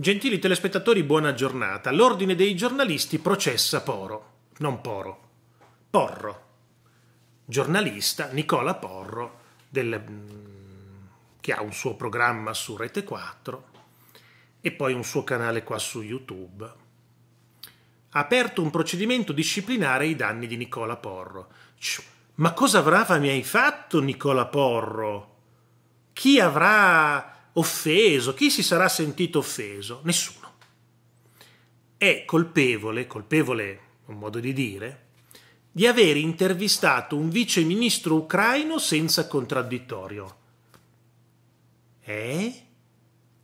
Gentili telespettatori, buona giornata. L'ordine dei giornalisti processa Poro, non Poro, Porro, giornalista Nicola Porro, del, mm, che ha un suo programma su Rete 4 e poi un suo canale qua su YouTube. Ha aperto un procedimento disciplinare ai danni di Nicola Porro. Ma cosa avrà mi hai fatto Nicola Porro? Chi avrà offeso, chi si sarà sentito offeso? Nessuno. È colpevole, colpevole è un modo di dire, di aver intervistato un viceministro ucraino senza contraddittorio. Eh?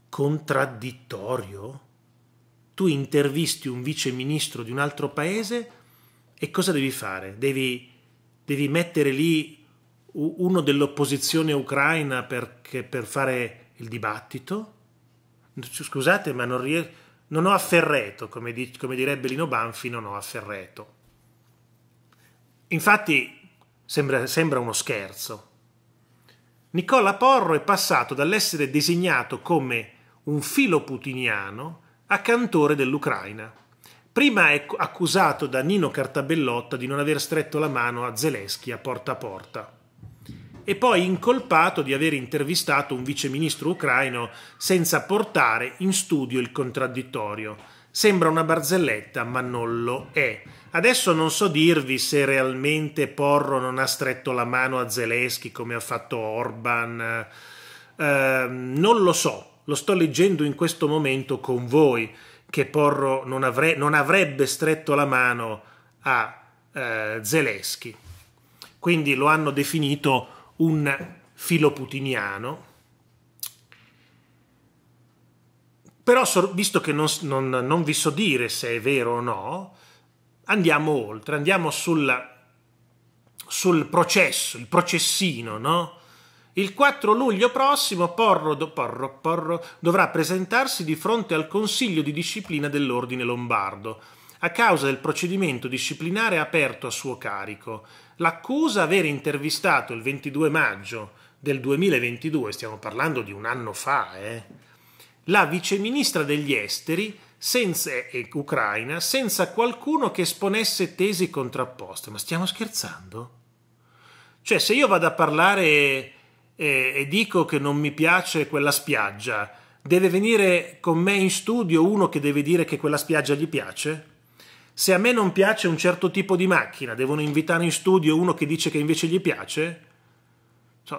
Contraddittorio? Tu intervisti un viceministro di un altro paese e cosa devi fare? Devi, devi mettere lì uno dell'opposizione ucraina perché, per fare il dibattito. Scusate, ma non riesco. Non ho afferreto, come, di, come direbbe Lino Banfi, non ho afferreto. Infatti, sembra, sembra uno scherzo. Nicola Porro è passato dall'essere designato come un filo putiniano a cantore dell'Ucraina. Prima è accusato da Nino Cartabellotta di non aver stretto la mano a Zelensky a porta a porta e poi incolpato di aver intervistato un viceministro ucraino senza portare in studio il contraddittorio. Sembra una barzelletta, ma non lo è. Adesso non so dirvi se realmente Porro non ha stretto la mano a Zelensky come ha fatto Orban. Eh, non lo so, lo sto leggendo in questo momento con voi, che Porro non, avre- non avrebbe stretto la mano a eh, Zelensky quindi lo hanno definito un filoputiniano, però visto che non, non, non vi so dire se è vero o no, andiamo oltre, andiamo sul, sul processo, il processino, no? Il 4 luglio prossimo Porro, Porro, Porro dovrà presentarsi di fronte al Consiglio di disciplina dell'Ordine Lombardo a causa del procedimento disciplinare aperto a suo carico. L'accusa aver intervistato il 22 maggio del 2022, stiamo parlando di un anno fa, eh, la viceministra degli esteri senza, eh, ucraina senza qualcuno che esponesse tesi contrapposte. Ma stiamo scherzando? Cioè, se io vado a parlare e, eh, e dico che non mi piace quella spiaggia, deve venire con me in studio uno che deve dire che quella spiaggia gli piace? Se a me non piace un certo tipo di macchina, devono invitare in studio uno che dice che invece gli piace?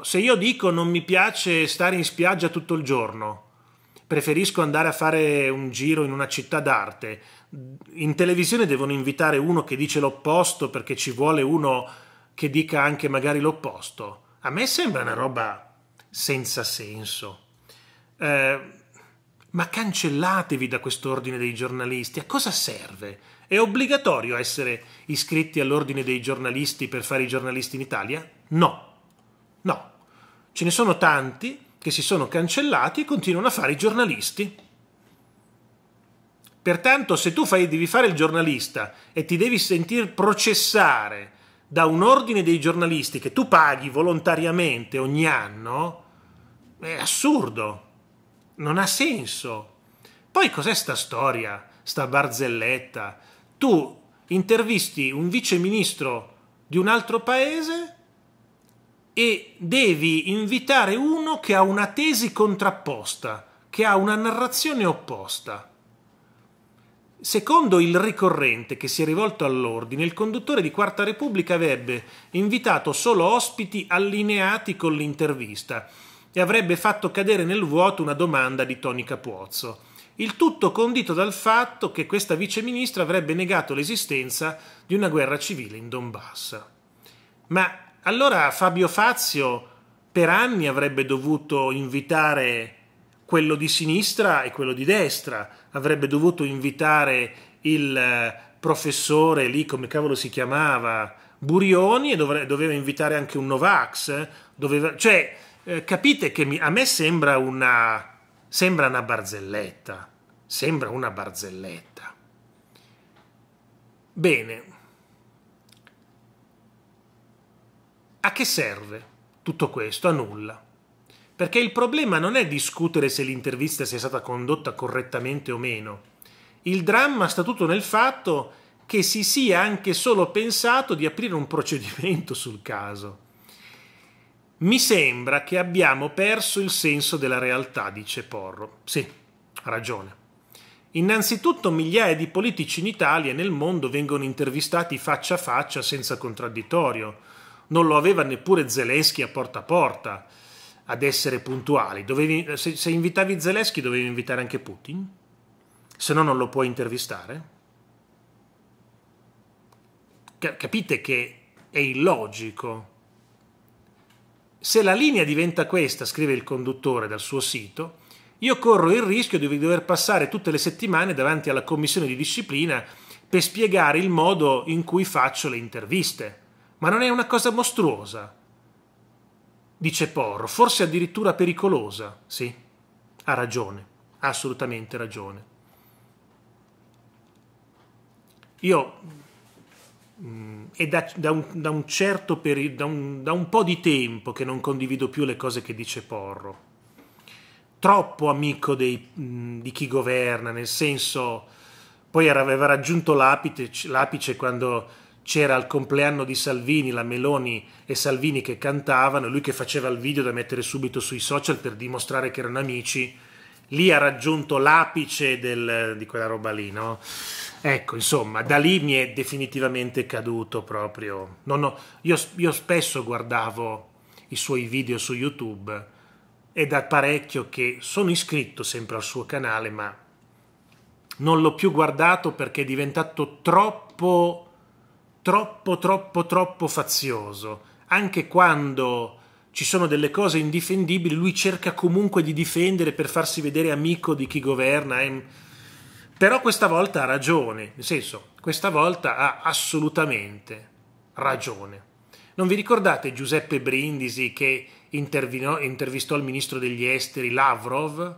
Se io dico non mi piace stare in spiaggia tutto il giorno, preferisco andare a fare un giro in una città d'arte, in televisione devono invitare uno che dice l'opposto perché ci vuole uno che dica anche magari l'opposto. A me sembra una roba senza senso. Eh, ma cancellatevi da quest'ordine dei giornalisti, a cosa serve? È obbligatorio essere iscritti all'ordine dei giornalisti per fare i giornalisti in Italia? No. No. Ce ne sono tanti che si sono cancellati e continuano a fare i giornalisti. Pertanto se tu fai, devi fare il giornalista e ti devi sentir processare da un ordine dei giornalisti che tu paghi volontariamente ogni anno, è assurdo, non ha senso. Poi cos'è sta storia, sta barzelletta? tu intervisti un viceministro di un altro paese e devi invitare uno che ha una tesi contrapposta, che ha una narrazione opposta. Secondo il ricorrente che si è rivolto all'ordine, il conduttore di Quarta Repubblica avrebbe invitato solo ospiti allineati con l'intervista e avrebbe fatto cadere nel vuoto una domanda di Toni Capuozzo. Il tutto condito dal fatto che questa viceministra avrebbe negato l'esistenza di una guerra civile in Donbass. Ma allora Fabio Fazio per anni avrebbe dovuto invitare quello di sinistra e quello di destra, avrebbe dovuto invitare il eh, professore lì, come cavolo si chiamava, Burioni e dovre, doveva invitare anche un Novax, eh? doveva, cioè eh, capite che mi, a me sembra una Sembra una barzelletta, sembra una barzelletta. Bene, a che serve tutto questo? A nulla. Perché il problema non è discutere se l'intervista sia stata condotta correttamente o meno. Il dramma sta tutto nel fatto che si sia anche solo pensato di aprire un procedimento sul caso. Mi sembra che abbiamo perso il senso della realtà, dice Porro. Sì, ha ragione. Innanzitutto migliaia di politici in Italia e nel mondo vengono intervistati faccia a faccia senza contraddittorio. Non lo aveva neppure Zelensky a porta a porta ad essere puntuali. Dovevi, se, se, invitavi Zelensky dovevi invitare anche Putin, se no non lo puoi intervistare. Capite che è illogico se la linea diventa questa, scrive il conduttore dal suo sito, io corro il rischio di dover passare tutte le settimane davanti alla commissione di disciplina per spiegare il modo in cui faccio le interviste. Ma non è una cosa mostruosa? Dice Porro, forse addirittura pericolosa. Sì, ha ragione, ha assolutamente ragione. Io è mm, da, da, un, da, un, certo periodo, da un, da un po' di tempo che non condivido più le cose che dice Porro. Troppo amico dei, mm, di chi governa, nel senso, poi aveva raggiunto l'apice, l'apice quando c'era al compleanno di Salvini, la Meloni e Salvini che cantavano, lui che faceva il video da mettere subito sui social per dimostrare che erano amici lì ha raggiunto l'apice del, di quella roba lì, no? Ecco, insomma, da lì mi è definitivamente caduto proprio. Ho, io, io spesso guardavo i suoi video su YouTube e da parecchio che sono iscritto sempre al suo canale, ma non l'ho più guardato perché è diventato troppo, troppo, troppo, troppo fazioso. Anche quando ci sono delle cose indifendibili, lui cerca comunque di difendere per farsi vedere amico di chi governa. Però questa volta ha ragione, nel senso, questa volta ha assolutamente ragione. Non vi ricordate Giuseppe Brindisi che intervistò il ministro degli esteri Lavrov?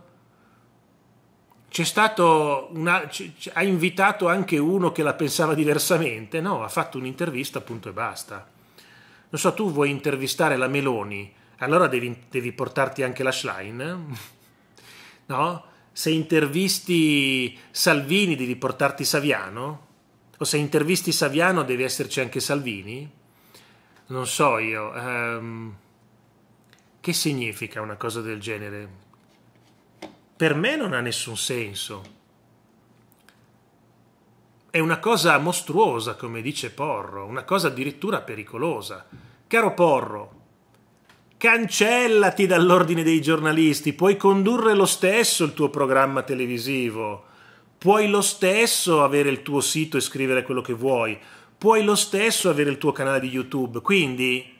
C'è stato una, ha invitato anche uno che la pensava diversamente? No, ha fatto un'intervista, punto e basta non so, tu vuoi intervistare la Meloni, allora devi, devi portarti anche la Schlein, eh? no? Se intervisti Salvini devi portarti Saviano, o se intervisti Saviano devi esserci anche Salvini, non so io. Um, che significa una cosa del genere? Per me non ha nessun senso è una cosa mostruosa, come dice Porro, una cosa addirittura pericolosa. Caro Porro, cancellati dall'ordine dei giornalisti, puoi condurre lo stesso il tuo programma televisivo, puoi lo stesso avere il tuo sito e scrivere quello che vuoi, puoi lo stesso avere il tuo canale di YouTube. Quindi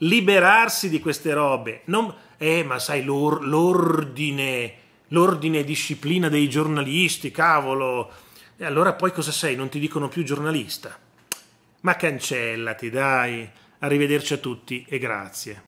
liberarsi di queste robe. Non, eh, ma sai, l'ordine, l'ordine e disciplina dei giornalisti, cavolo e allora poi cosa sei? Non ti dicono più giornalista? Ma cancellati, dai. Arrivederci a tutti e grazie.